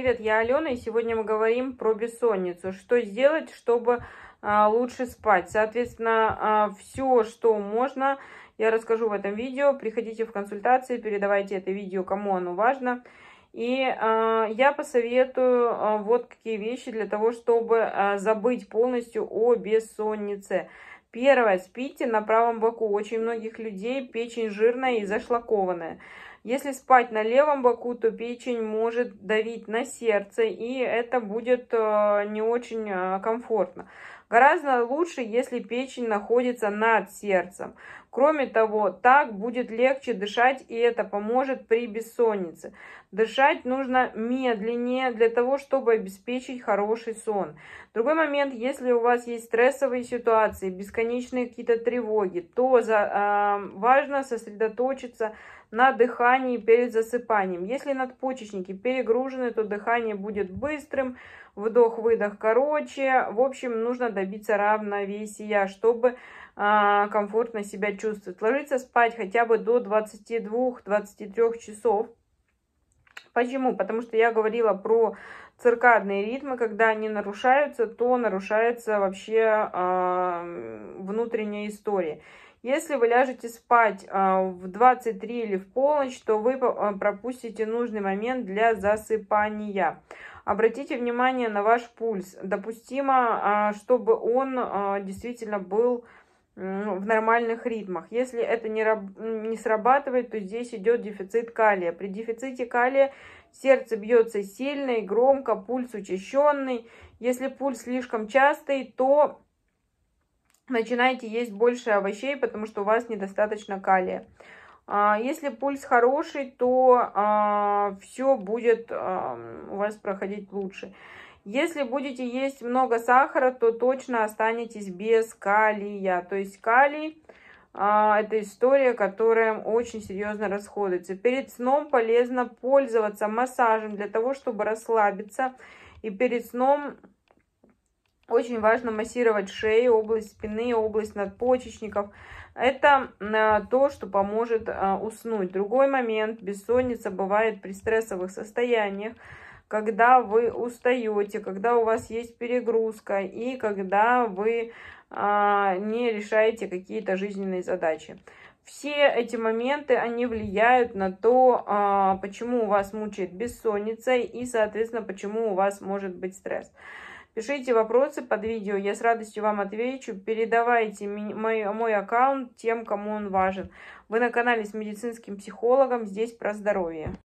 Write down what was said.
Привет, я Алена, и сегодня мы говорим про бессонницу. Что сделать, чтобы а, лучше спать? Соответственно, а, все, что можно, я расскажу в этом видео. Приходите в консультации, передавайте это видео, кому оно важно. И э, я посоветую э, вот какие вещи для того, чтобы э, забыть полностью о бессоннице. Первое, спите на правом боку. Очень многих людей печень жирная и зашлакованная. Если спать на левом боку, то печень может давить на сердце, и это будет э, не очень э, комфортно. Гораздо лучше, если печень находится над сердцем. Кроме того, так будет легче дышать, и это поможет при бессоннице. Дышать нужно медленнее для того, чтобы обеспечить хороший сон. Другой момент, если у вас есть стрессовые ситуации, бесконечные какие-то тревоги, то за, э, важно сосредоточиться на дыхании дыхании перед засыпанием. Если надпочечники перегружены, то дыхание будет быстрым, вдох-выдох короче. В общем, нужно добиться равновесия, чтобы э, комфортно себя чувствовать. Ложиться спать хотя бы до 22-23 часов. Почему? Потому что я говорила про циркадные ритмы, когда они нарушаются, то нарушается вообще э, внутренняя история. Если вы ляжете спать а, в 23 или в полночь, то вы а, пропустите нужный момент для засыпания. Обратите внимание на ваш пульс. Допустимо, а, чтобы он действительно был в нормальных ритмах. Если это не, срабатывает, то здесь идет дефицит калия. При дефиците калия сердце бьется сильно и громко, пульс учащенный. Если пульс слишком частый, то начинайте есть больше овощей, потому что у вас недостаточно калия. А, если пульс хороший, то а, все будет а, у вас проходить лучше. Если будете есть много сахара, то точно останетесь без калия. То есть калий это история, которая очень серьезно расходуется. Перед сном полезно пользоваться массажем для того, чтобы расслабиться. И перед сном очень важно массировать шею, область спины, область надпочечников. Это э, то, что поможет э, уснуть. Другой момент. Бессонница бывает при стрессовых состояниях, когда вы устаете, когда у вас есть перегрузка и когда вы э, не решаете какие-то жизненные задачи. Все эти моменты, они влияют на то, почему у вас мучает бессонница и, соответственно, почему у вас может быть стресс. Пишите вопросы под видео, я с радостью вам отвечу. Передавайте мой, мой аккаунт тем, кому он важен. Вы на канале с медицинским психологом, здесь про здоровье.